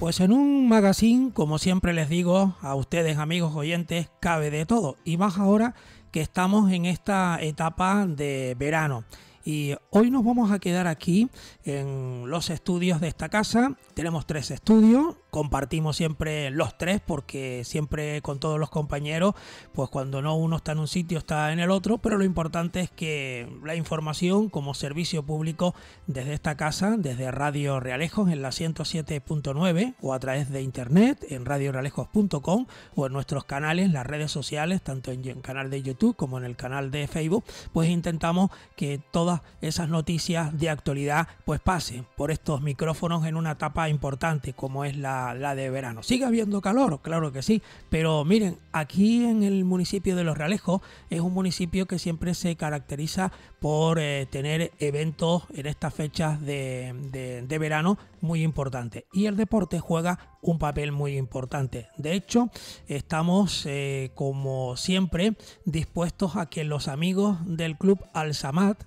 Pues en un magazine, como siempre les digo a ustedes amigos oyentes, cabe de todo. Y más ahora que estamos en esta etapa de verano. Y hoy nos vamos a quedar aquí en los estudios de esta casa. Tenemos tres estudios, compartimos siempre los tres, porque siempre con todos los compañeros, pues cuando no uno está en un sitio, está en el otro, pero lo importante es que la información como servicio público desde esta casa, desde Radio Realejos en la 107.9 o a través de internet en radiorealejos.com o en nuestros canales, las redes sociales, tanto en el canal de YouTube como en el canal de Facebook, pues intentamos que todas esas noticias de actualidad pues pasen por estos micrófonos en una etapa importante como es la la, de verano. Sigue habiendo calor, claro que sí, pero miren, aquí en el municipio de Los Realejos es un municipio que siempre se caracteriza por eh, tener eventos en estas fechas de verano muy importante y el deporte juega un papel muy importante. De hecho, estamos eh, como siempre dispuestos a que los amigos del club al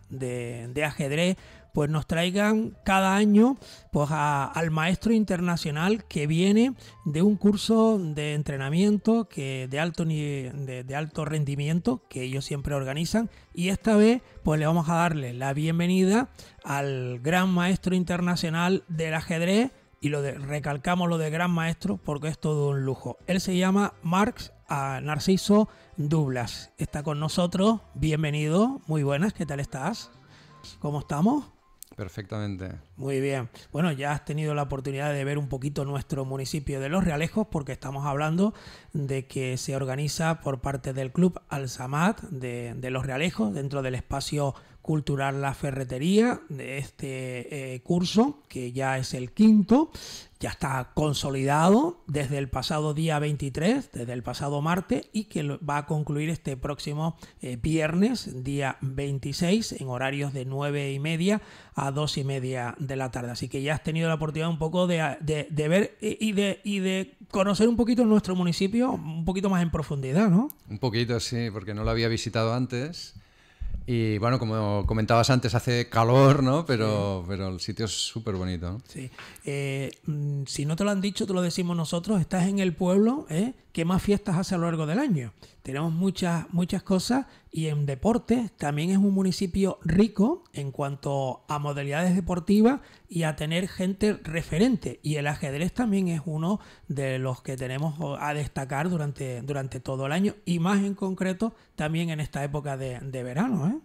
de, ajedrez pues nos traigan cada año pues al maestro internacional que viene de un curso de entrenamiento que de alto de, de, alto rendimiento que ellos siempre organizan y esta vez pues le vamos a darle la bienvenida al gran maestro internacional del ajedrez y lo de, recalcamos lo de gran maestro porque es todo un lujo. Él se llama Marx Narciso Dublas. Está con nosotros, bienvenido, muy buenas, ¿qué tal estás? ¿Cómo estamos? Perfectamente. Muy bien. Bueno, ya has tenido la oportunidad de ver un poquito nuestro municipio de Los Realejos porque estamos hablando de que se organiza por parte del club Alzamat de, de Los Realejos dentro del espacio Cultural La Ferretería de este eh, curso, que ya es el quinto, ya está consolidado desde el pasado día 23, desde el pasado martes, y que va a concluir este próximo eh, viernes, día 26, en horarios de 9 y media a 2 y media de la tarde. Así que ya has tenido la oportunidad un poco de, ver eh, y de, y de conocer un poquito nuestro municipio, un poquito más en profundidad, ¿no? Un poquito, sí, porque no lo había visitado antes. Y bueno, como comentabas antes, hace calor, ¿no? Pero, pero el sitio es súper bonito. ¿no? Sí. Eh, mm, si no te lo han dicho, te lo decimos nosotros. Estás en el pueblo, ¿eh? ¿Qué más fiestas hace a lo largo del año. Tenemos muchas, muchas cosas y en deporte también es un municipio rico en cuanto a modalidades deportivas y a tener gente referente. Y el ajedrez también es uno de los que tenemos a destacar durante, durante todo el año y más en concreto también en esta época de, de verano. ¿eh?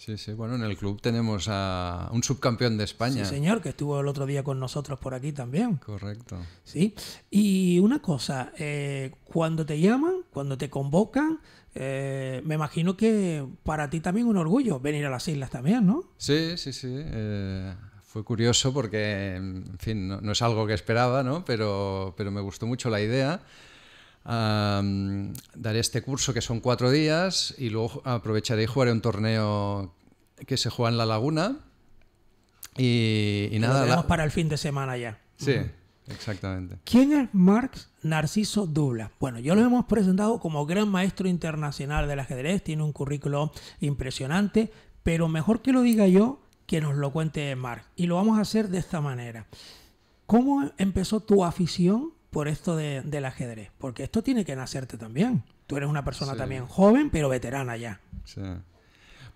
Sí, sí, bueno, en el club tenemos a un subcampeón de España. Sí, señor, que estuvo el otro día con nosotros por aquí también. Correcto. Sí, y una cosa, eh, cuando te llaman, cuando te convocan, eh, me imagino que para ti también un orgullo venir a las islas también, ¿no? Sí, sí, sí. Eh, fue curioso porque, en fin, no, no, es algo que esperaba, ¿no? Pero, pero me gustó mucho la idea daré este curso que son cuatro días y luego aprovecharé y jugaré un torneo que se juega en La Laguna. Y, nada. Lo para el fin de semana ya. Sí, exactamente. ¿Quién es Marx Narciso Dubla? Bueno, yo lo hemos presentado como gran maestro internacional del ajedrez, tiene un currículo impresionante, pero mejor que lo diga yo que nos lo cuente Marx. Y lo vamos a hacer de esta manera. ¿Cómo empezó tu afición por esto de, del ajedrez? Porque esto tiene que nacerte también. Tú eres una persona también joven, pero veterana ya.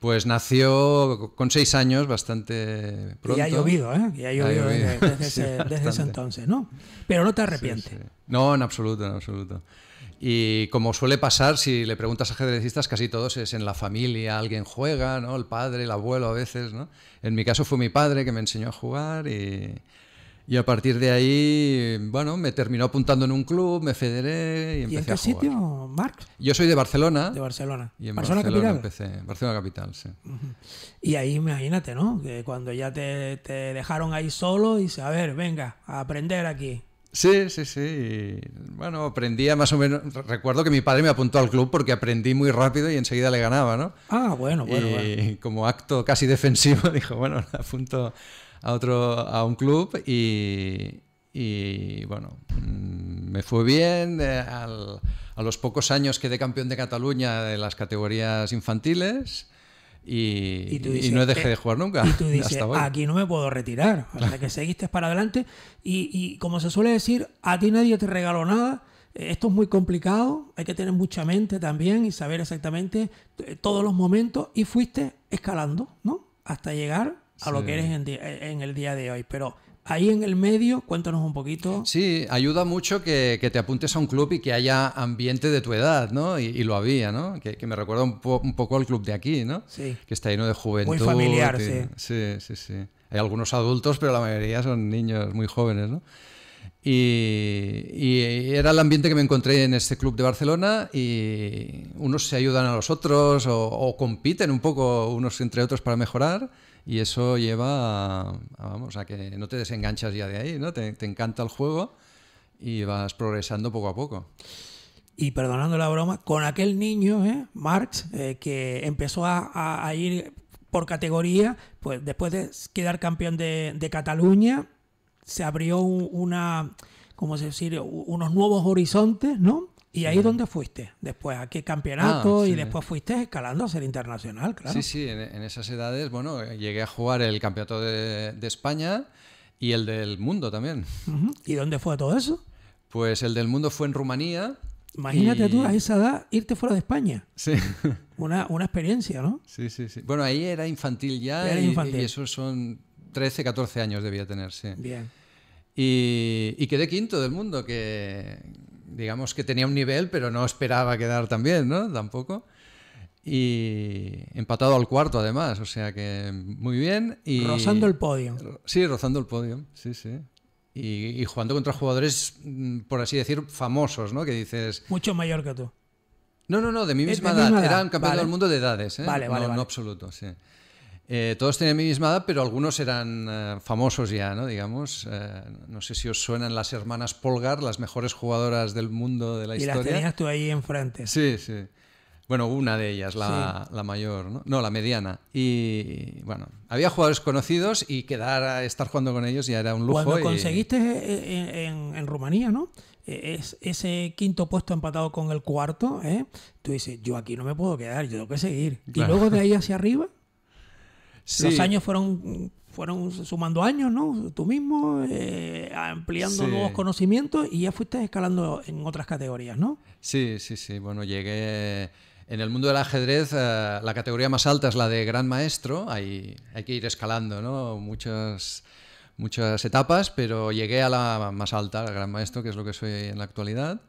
Pues nació con seis años, bastante pronto. Y ha llovido, ¿eh? Y ha llovido, Desde, ese, entonces, ¿no? Pero no te arrepientes. No, en absoluto, en absoluto. Y como suele pasar, si le preguntas a ajedrecistas, casi todos es en la familia, alguien juega, ¿no? El padre, el abuelo a veces, ¿no? En mi caso fue mi padre que me enseñó a jugar y y a partir de ahí, bueno, me terminó apuntando en un club, me federé y empecé ¿Y en qué sitio, Marc? Yo soy de Barcelona. De Barcelona. Barcelona, capital. empecé. Barcelona capital, sí. Y ahí imagínate, ¿no? Que cuando ya te, dejaron ahí solo, dices, a ver, venga, a aprender aquí. Sí, sí, sí. Bueno, aprendía más o menos. Recuerdo que mi padre me apuntó al club porque aprendí muy rápido y enseguida le ganaba, ¿no? Ah, bueno, bueno. Y como acto casi defensivo dijo, bueno, apunto a otro, a un club y, bueno, mm, me fue bien. Eh, a los pocos años quedé campeón de Cataluña de las categorías infantiles. Y, y, no dejé de jugar nunca. Y tú dices, aquí no me puedo retirar. O que seguiste para adelante. Y, como se suele decir, a ti nadie te regaló nada. Eh, esto es muy complicado. Hay que tener mucha mente también y saber exactamente eh, todos los momentos. Y fuiste escalando, ¿no? Hasta llegar a lo que eres eh, en, el día de hoy. Pero Ahí en el medio, cuéntanos un poquito. Sí, ayuda mucho que, te apuntes a un club y que haya ambiente de tu edad, ¿no? Y, lo había, ¿no? Que, me recuerda un, poco al club de aquí, ¿no? Sí. Que está lleno de juventud. Muy familiar, sí. Sí, sí, sí. Hay algunos adultos, pero la mayoría son niños muy jóvenes, ¿no? Y, era el ambiente que me encontré en este club de Barcelona y unos se ayudan a los otros o compiten un poco unos entre otros para mejorar y eso lleva a, vamos, a que no te desenganchas ya de ahí, ¿no? Te, encanta el juego y vas progresando poco a poco y perdonando la broma, con aquel niño, ¿eh? Marx, eh, que empezó a, ir por categoría, pues después de quedar campeón de, Cataluña, se abrió una, como decir? unos nuevos horizontes, ¿no? ¿Y ahí dónde fuiste? Después, ¿a qué campeonato? Ah, y después fuiste escalando a ser internacional, claro. Sí, sí, en, esas edades, bueno, llegué a jugar el campeonato de, España y el del mundo también. ¿Y dónde fue todo eso? Pues el del mundo fue en Rumanía. Imagínate tú a esa edad irte fuera de España. Sí. Una, experiencia, ¿no? Sí, sí, sí. Bueno, ahí era infantil ya era infantil. y esos son 13, 14 años debía tener, sí. Bien. Y, y quedé quinto del mundo, que digamos que tenía un nivel, pero no esperaba quedar tan bien, ¿no? Tampoco. Y empatado al cuarto, además, o sea que muy bien. Y... Rozando el podio. Sí, rozando el podio, sí, sí. Y, jugando contra jugadores, mm, por así decir, famosos, ¿no? Que dices... Mucho mayor que tú. No, no, no, de mi misma, edad. Era campeón del mundo de edades, ¿eh? Vale, vale. vale. no absoluto, sí. Eh, todos tenían mi misma edad, pero algunos eran eh, famosos ya, ¿no? Digamos, eh, no sé si os suenan las hermanas Polgar, las mejores jugadoras del mundo de la historia. Y las tenías tú ahí enfrente. Sí, sí. Bueno, una de ellas, la, mayor, ¿no? ¿no? la mediana. Y bueno, había jugadores conocidos y quedar estar jugando con ellos ya era un lujo. Cuando conseguiste en, Rumanía, ¿no? Es, ese quinto puesto empatado con el cuarto, ¿eh? tú dices, yo aquí no me puedo quedar, yo tengo que seguir. Y luego de ahí hacia arriba, los años fueron fueron sumando años, ¿no? Tú mismo, eh, ampliando nuevos conocimientos y ya fuiste escalando en otras categorías, ¿no? Sí, sí, sí. Bueno, llegué en el mundo del ajedrez, eh, la categoría más alta es la de gran maestro, hay, hay que ir escalando, ¿no? Muchas, muchas etapas, pero llegué a la más alta, al gran maestro, que es lo que soy en la actualidad.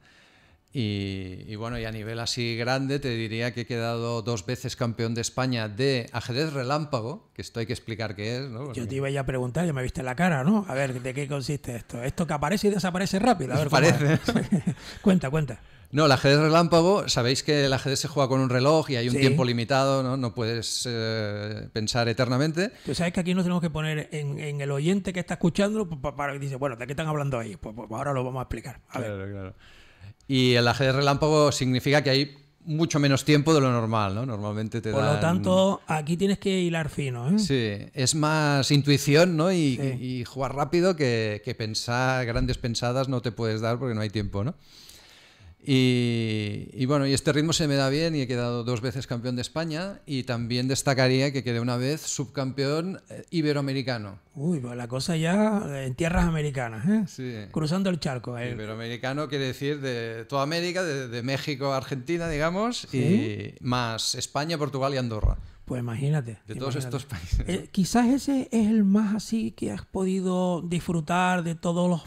Y, bueno, y a nivel así grande te diría que he quedado dos veces campeón de España de ajedrez relámpago, que esto hay que explicar qué es, ¿no? Yo te iba a preguntar, ya me viste en la cara, ¿no? A ver, ¿de qué consiste esto? Esto que aparece y desaparece rápido. A ver, Parece. cuenta, cuenta. No, el ajedrez relámpago, sabéis que el ajedrez se juega con un reloj y hay un tiempo limitado, ¿no? No puedes eh, pensar eternamente. Pues sabes que aquí nos tenemos que poner en, el oyente que está escuchando para, que dice, bueno, ¿de qué están hablando ahí? Pues, pues ahora lo vamos a explicar. A claro, claro. Y el ajedrez relámpago significa que hay mucho menos tiempo de lo normal, ¿no? Normalmente te Por lo tanto, aquí tienes que hilar fino, ¿eh? Sí, es más intuición, ¿no? Y, jugar rápido que, que, pensar grandes pensadas no te puedes dar porque no hay tiempo, ¿no? Y, bueno, y este ritmo se me da bien y he quedado dos veces campeón de España y también destacaría que quedé una vez subcampeón eh, iberoamericano. Uy, pues la cosa ya eh, en tierras americanas, ¿eh? Cruzando el charco. Iberoamericano quiere decir de toda América, de, México a Argentina, digamos, y más España, Portugal y Andorra. Pues imagínate. De todos estos países. Eh, quizás ese es el más así que has podido disfrutar de todos los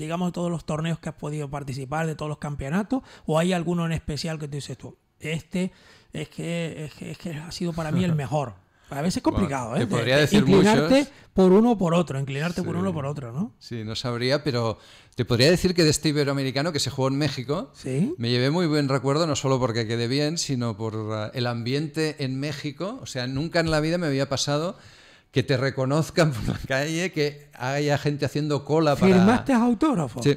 digamos, de todos los torneos que has podido participar, de todos los campeonatos, o hay alguno en especial que te dices tú, este es que, es que, ha sido para mí el mejor? A veces es complicado, ¿eh? podría decir inclinarte por uno por otro, inclinarte por uno o por otro, ¿no? Sí, no sabría, pero te podría decir que de este iberoamericano que se jugó en México, me llevé muy buen recuerdo, no solo porque quedé bien, sino por eh, el ambiente en México. O sea, nunca en la vida me había pasado que te reconozcan por la calle, que haya gente haciendo cola para. ¿Firmaste autógrafo? Sí.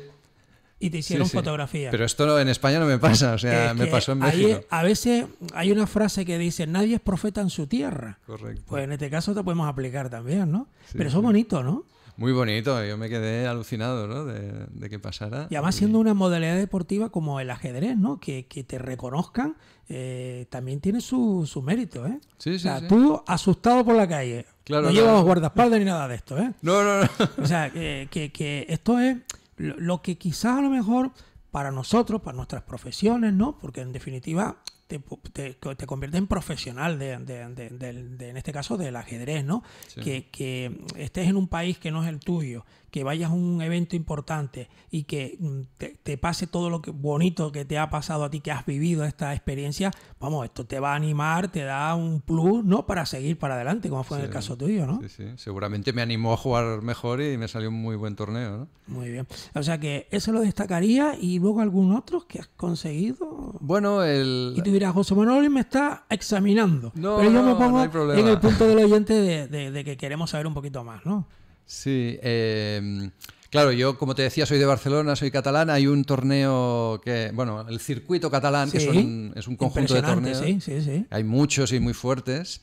Y te hicieron fotografía. Pero esto en España no me pasa, o sea, me pasó en México. a veces hay una frase que dice: nadie es profeta en su tierra. Correcto. Pues en este caso te podemos aplicar también, ¿no? Pero eso es bonito, ¿no? Muy bonito, yo me quedé alucinado ¿no? de, que pasara. Y además siendo una modalidad deportiva como el ajedrez, ¿no? que, te reconozcan, eh, también tiene su, su mérito. ¿eh? o sea, tú asustado por la calle, no llevamos guardaespaldas ni nada de esto. ¿eh? No, no, no. O sea, que, esto es lo, lo que quizás a lo mejor para nosotros, para nuestras profesiones, ¿no? porque en definitiva te, convierte conviertes en profesional, de, en este caso del ajedrez, ¿no? Que, estés en un país que no es el tuyo, que vayas a un evento importante y que mm, te, pase todo lo que, bonito que te ha pasado a ti, que has vivido esta experiencia, vamos, esto te va a animar, te da un plus, ¿no? Para seguir para adelante, como fue en el caso tuyo, ¿no? Sí, sí, seguramente me animó a jugar mejor y me salió un muy buen torneo, ¿no? Muy bien. O sea que eso lo destacaría y luego algún otro que has conseguido. Bueno, el... Mira, José Manuel me está examinando. No, pero yo me pongo en el punto del oyente de, que queremos saber un poquito más, ¿no? Sí, em, claro, yo como te decía soy de Barcelona, soy catalán, hay un torneo que, bueno, el circuito catalán, que es un conjunto de torneos, sí, sí, hay muchos y muy fuertes,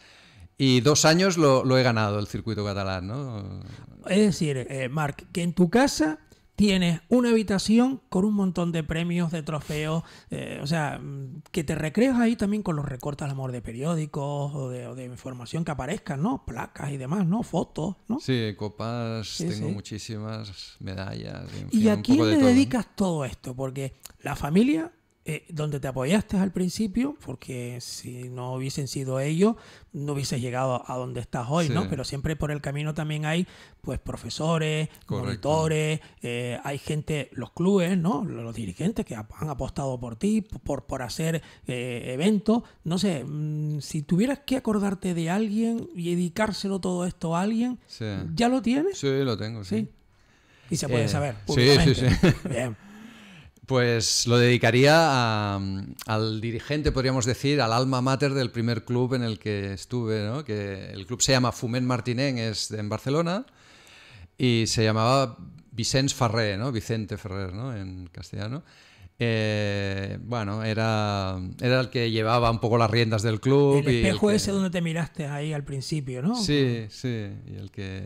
y dos años lo, he ganado el circuito catalán, ¿no? Es decir, eh, Marc, que en tu casa tienes una habitación con un montón de premios, de trofeos, eh, o sea, mm, que te recreas ahí también con los recortes al amor de periódicos o de, información que aparezcan, ¿no? Placas y demás, ¿no? Fotos, ¿no? Sí, copas, tengo muchísimas medallas. ¿Y aquí a quién le dedicas todo esto? Porque la familia eh, donde te apoyaste al principio, porque si no hubiesen sido ellos, no hubieses llegado a donde estás hoy, ¿no? Pero siempre por el camino también hay, pues, profesores, monitores, eh, hay gente, los clubes, ¿no? Los dirigentes que han apostado por ti, por, por hacer eh, eventos. No sé, mm, si tuvieras que acordarte de alguien y dedicárselo todo esto a alguien, ¿ya lo tienes? Sí, lo tengo, sí. ¿Sí? Y se puede saber. Sí, sí, sí. Bien. Pues lo dedicaría mm, al dirigente, podríamos decir, al alma mater del primer club en el que estuve, ¿no? que el club se llama Fumen Martinen, es en Barcelona, y se llamaba Vicens Ferrer, ¿no? Vicente Ferrer ¿no? en castellano. Eh, bueno, era, el que llevaba un poco las riendas del club. El espejo y el ese donde te miraste ahí al principio, ¿no? Sí, sí, y el que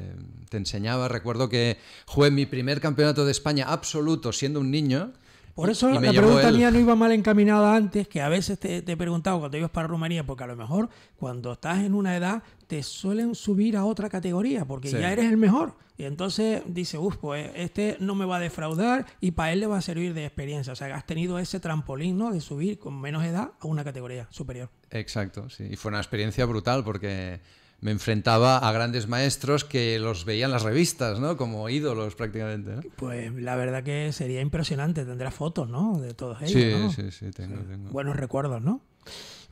te enseñaba. Recuerdo que jugué mi primer campeonato de España absoluto siendo un niño por eso la pregunta mía no iba mal encaminada antes, que a veces te, he preguntado cuando ibas para Rumanía, porque a lo mejor cuando estás en una edad te suelen subir a otra categoría, porque ya eres el mejor. Y entonces dice, uff, pues este no me va a defraudar y para él le va a servir de experiencia. O sea, has tenido ese trampolín, ¿no? De subir con menos edad a una categoría superior. Exacto, sí. Y fue una experiencia brutal porque me enfrentaba a grandes maestros que los veían las revistas, ¿no? Como ídolos prácticamente. Pues la verdad que sería impresionante, tendrás fotos, ¿no? De todos ellos. Sí, ¿no? sí, sí, tengo, tengo. Buenos recuerdos, ¿no?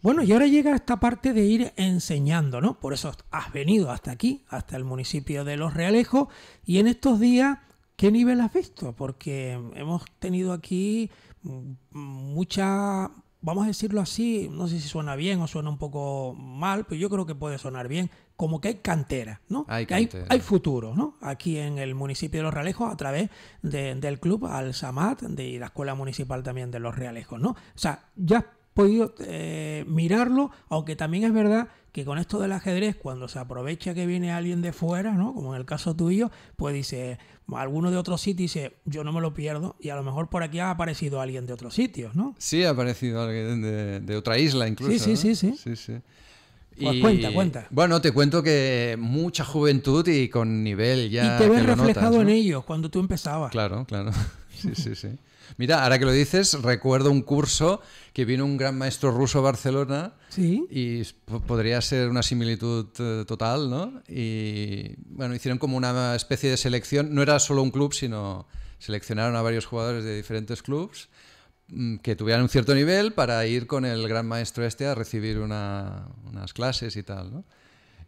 Bueno, y ahora llega esta parte de ir enseñando, ¿no? Por eso has venido hasta aquí, hasta el municipio de Los Realejos, y en estos días, ¿qué nivel has visto? Porque hemos tenido aquí mm, mucha vamos a decirlo así, no sé si suena bien o suena un poco mal, pero yo creo que puede sonar bien, como que hay cantera, ¿no? Hay, que hay, futuro, ¿no? Aquí en el municipio de Los Realejos a través del club Al-Samat y la escuela municipal también de Los Realejos, ¿no? O sea, ya has podido eh, mirarlo, aunque también es verdad que con esto del ajedrez, cuando se aprovecha que viene alguien de fuera, ¿no? Como en el caso tuyo, pues dice, alguno de otro sitio dice, yo no me lo pierdo, y a lo mejor por aquí ha aparecido alguien de otro sitio, ¿no? Sí, ha aparecido alguien de, otra isla incluso. Sí, sí, sí, sí. sí, sí. Pues cuenta, cuenta. Bueno, te cuento que mucha juventud y con nivel ya. Y te ves reflejado en ellos cuando tú empezabas. Claro, claro. Sí, sí, sí. Mira, ahora que lo dices, recuerdo un curso que vino un gran maestro ruso a Barcelona y podría ser una similitud eh, total, ¿no? Y bueno, hicieron como una especie de selección, no era solo un club, sino seleccionaron a varios jugadores de diferentes clubes mm, que tuvieran un cierto nivel para ir con el gran maestro este a recibir unas clases y tal, ¿no?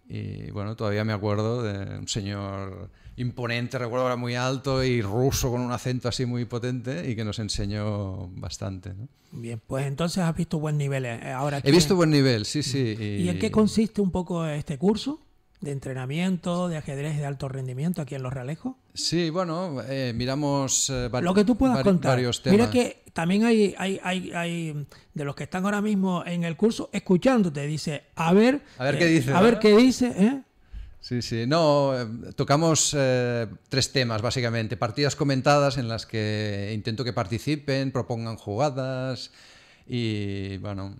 Y bueno, todavía me acuerdo de un señor imponente, recuerdo era muy alto y ruso con un acento así muy potente y que nos enseñó bastante. Bien, pues entonces has visto buen nivel eh, ahora. He visto buen nivel, sí, sí. Mm. y... en qué consiste un poco este curso? de entrenamiento, de ajedrez de alto rendimiento aquí en Los Realejos? Sí, bueno, eh, miramos eh, Lo que tú puedas contar. Mira que también hay, hay, hay, hay, de los que están ahora mismo en el curso escuchándote, dice, a ver, a ver eh, qué dice. A ver qué dice, ¿eh? Sí, sí, no, tocamos tres temas básicamente, partidas comentadas en las que intento que participen, propongan jugadas y bueno,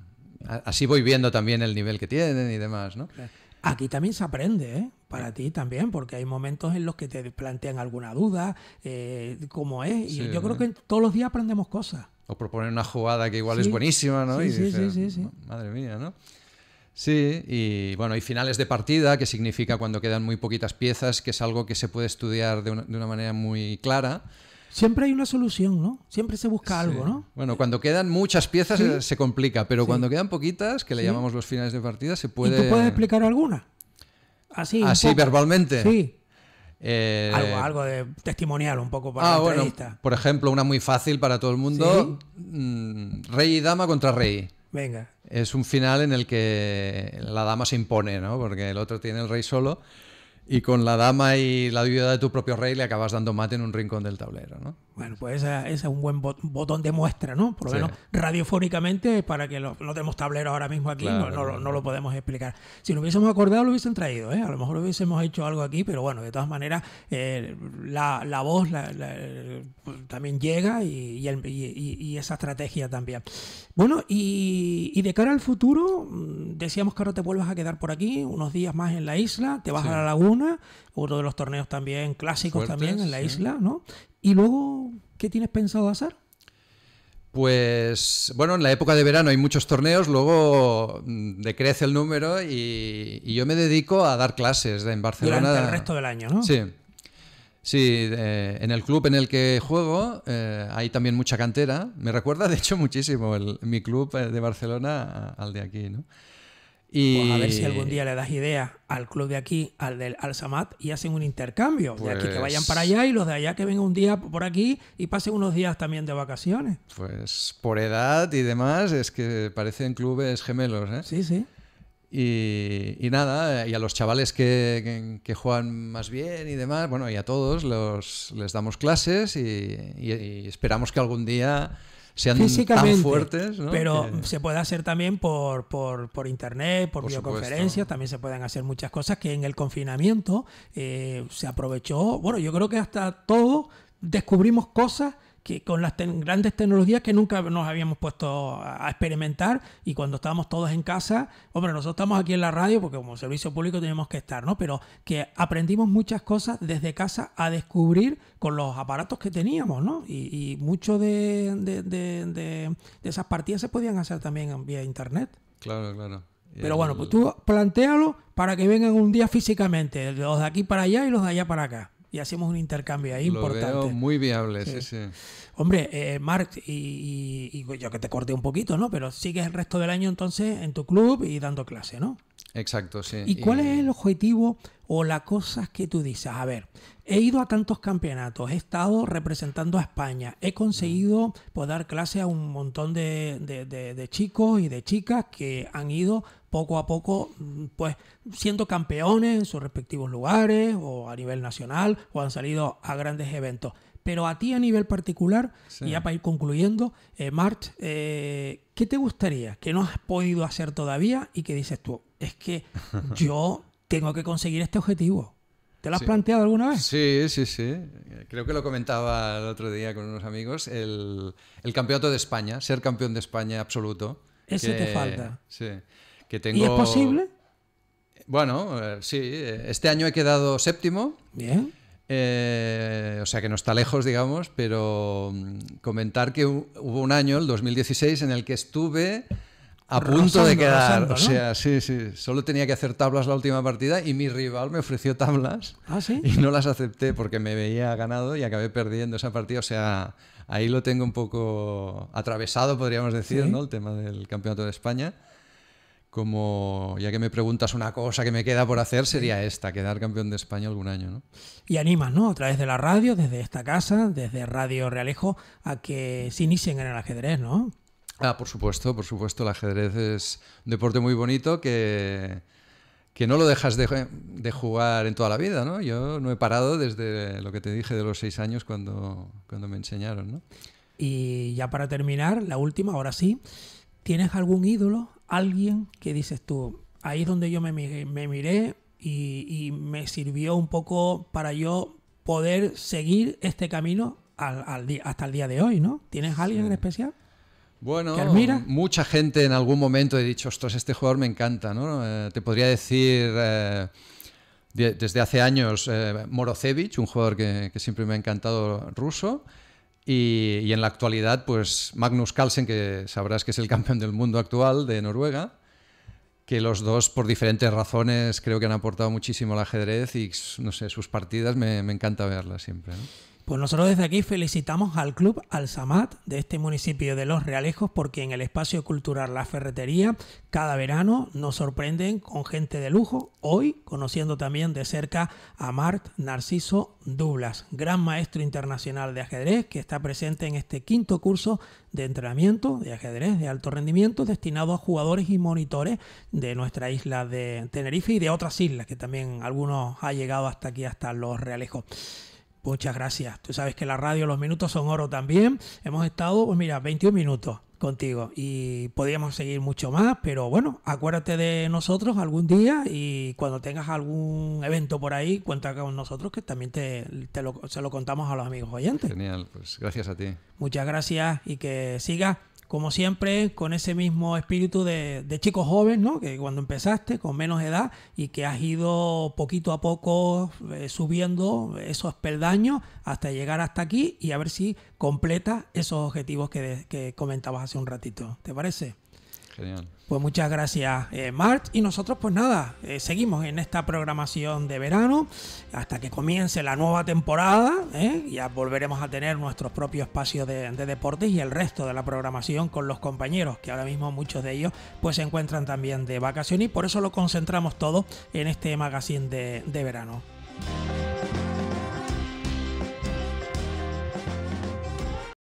así voy viendo también el nivel que tienen y demás, ¿no? Aquí también se aprende, ¿eh? para ti también, porque hay momentos en los que te plantean alguna duda, eh, como es. y yo creo que todos los días aprendemos cosas. O proponer una jugada que igual es buenísima, ¿no? Sí, y sí, sí, Madre mía, ¿no? Sí, y bueno, hay finales de partida, que significa cuando quedan muy poquitas piezas, que es algo que se puede estudiar de una manera muy clara. Siempre hay una solución, ¿no? Siempre se busca algo, ¿no? Bueno, cuando quedan muchas piezas eh, se complica, pero cuando quedan poquitas, que le llamamos los finales de partida, se puede... ¿Y tú puedes explicar alguna? Así. Así, verbalmente. Sí. Eh, algo, de testimonial un poco para ah, bueno, Por ejemplo, una muy fácil para todo el mundo. Mm, rey y dama contra rey. Venga. Es un final en el que la dama se impone, ¿no? Porque el otro tiene el rey solo y con la dama y la viuda de tu propio rey le acabas dando mate en un rincón del tablero, ¿no? Bueno, pues ese es un buen botón de muestra, ¿no? Por lo menos radiofónicamente, para que no tenemos tablero ahora mismo aquí, no, lo podemos explicar. Si lo hubiésemos acordado, lo hubiesen traído, ¿eh? A lo mejor lo hubiésemos hecho algo aquí, pero bueno, de todas maneras, eh, la, voz pues, también llega y, esa estrategia también. Bueno, y, de cara al futuro, mm, decíamos que ahora te vuelvas a quedar por aquí unos días más en la isla, te vas a la laguna, uno de los torneos también clásicos también en la isla, ¿no? ¿Y luego qué tienes pensado hacer? Pues bueno, en la época de verano hay muchos torneos, luego mm, decrece el número y, yo me dedico a dar clases en Barcelona. Durante el resto del año, ¿no? Sí. Sí, eh, en el club en el que juego eh, hay también mucha cantera. Me recuerda, de hecho, muchísimo mi club eh, de Barcelona al de aquí, ¿no? Y... Pues a ver si algún día le das idea al club de aquí, al del Al Samat, y hacen un intercambio. De aquí que vayan para pues allá y los de allá que vengan un día por aquí y pasen unos días también de vacaciones. Pues por edad y demás, es que parecen clubes gemelos, ¿eh? Sí, sí. Y, nada, y a los chavales que, que, juegan más bien y demás, bueno, y a todos los, les damos clases y esperamos que algún día sean tan fuertes. Pero se puede hacer también por, por, internet, por, videoconferencias, también se pueden hacer muchas cosas que en el confinamiento eh, se aprovechó. Bueno, yo creo que hasta todo descubrimos cosas que con las grandes tecnologías que nunca nos habíamos puesto a, experimentar y cuando estábamos todos en casa, hombre, nosotros estamos aquí en la radio porque como servicio público tenemos que estar, ¿no? Pero que aprendimos muchas cosas desde casa a descubrir con los aparatos que teníamos, ¿no? Y, y mucho de, de, esas partidas se podían hacer también vía internet. Claro, claro. Pero bueno, pues tú plantealo para que vengan un día físicamente, los de aquí para allá y los de allá para acá y hacemos un intercambio ahí importante. muy viable, sí, sí. Hombre, eh, Marc, y, yo que te corté un poquito, ¿no? Pero sigues el resto del año entonces en tu club y dando clase, ¿no? Exacto, sí. ¿Y, cuál es el objetivo o las cosas que tú dices? A ver, he ido a tantos campeonatos, he estado representando a España, he conseguido mm. pues, dar clase a un montón de chicos y de chicas que han ido poco a poco, pues siendo campeones en sus respectivos lugares o a nivel nacional o han salido a grandes eventos. Pero a ti a nivel particular, y ya para ir concluyendo, eh, Mart, eh, ¿qué te gustaría que no has podido hacer todavía y que dices tú, es que yo tengo que conseguir este objetivo? ¿Te lo has planteado alguna vez? Sí, sí, sí. Creo que lo comentaba el otro día con unos amigos, el, campeonato de España, ser campeón de España absoluto. Ese te falta. Sí. ¿Y es posible? Bueno, eh, sí. Eh, este año he quedado séptimo. Bien. Eh, o sea que no está lejos, digamos, pero mm, comentar que hubo un año, el 2016, en el que estuve a punto de quedar. O sea, sí, sí. Solo tenía que hacer tablas la última partida y mi rival me ofreció tablas. ¿Ah, sí? Y no las acepté porque me veía ganado y acabé perdiendo esa partida. O sea, ahí lo tengo un poco atravesado, podríamos decir, ¿no? El tema del Campeonato de España como ya que me preguntas una cosa que me queda por hacer, sería esta, quedar campeón de España algún año, ¿no? Y animas, ¿no? A través de la radio, desde esta casa, desde Radio Realejo, a que se inicien en el ajedrez, ¿no? Ah, por supuesto, por supuesto, el ajedrez es un deporte muy bonito que, que no lo dejas de, jugar en toda la vida, ¿no? Yo no he parado desde lo que te dije de los seis años cuando, cuando me enseñaron, ¿no? Y ya para terminar, la última, ahora sí, ¿tienes algún ídolo alguien que dices tú, ahí es donde yo me, miré y, me sirvió un poco para yo poder seguir este camino hasta el día de hoy, ¿no? ¿Tienes alguien en especial? Bueno, mucha gente en algún momento ha dicho, ostras, este jugador me encanta, ¿no? Eh, te podría decir eh, desde hace años eh, Morozevich, un jugador que, que, siempre me ha encantado ruso. Y, en la actualidad, pues Magnus Carlsen, que sabrás que es el campeón del mundo actual de Noruega, que los dos, por diferentes razones, creo que han aportado muchísimo al ajedrez y, no sé, sus partidas me, encanta verlas siempre. Pues nosotros desde aquí felicitamos al Club Alzamat de este municipio de Los Realejos porque en el espacio cultural La Ferretería cada verano nos sorprenden con gente de lujo, hoy conociendo también de cerca a Mart Narciso Dublas, gran maestro internacional de ajedrez que está presente en este quinto curso de entrenamiento de ajedrez de alto rendimiento destinado a jugadores y monitores de nuestra isla de Tenerife y de otras islas que también algunos ha llegado hasta aquí, hasta Los Realejos. Muchas gracias. Tú sabes que la radio, los minutos son oro también. Hemos estado, pues mira, 21 minutos contigo y podríamos seguir mucho más, pero bueno, acuérdate de nosotros algún día y cuando tengas algún evento por ahí, cuenta con nosotros que también te, lo, se lo contamos a los amigos oyentes. Genial, pues gracias a ti. Muchas gracias y que sigas como siempre, con ese mismo espíritu de, de, chico joven, ¿no? Que cuando empezaste, con menos edad, y que has ido poquito a poco eh, subiendo esos peldaños hasta llegar hasta aquí y a ver si completa esos objetivos que, que comentabas hace un ratito. ¿Te parece? Genial. Pues muchas gracias, eh, Mart. Y nosotros, pues nada, eh, seguimos en esta programación de verano hasta que comience la nueva temporada. ¿eh? Ya volveremos a tener nuestros propios espacios de, de, deportes y el resto de la programación con los compañeros, que ahora mismo muchos de ellos pues se encuentran también de vacaciones y por eso lo concentramos todo en este magazine de, de verano.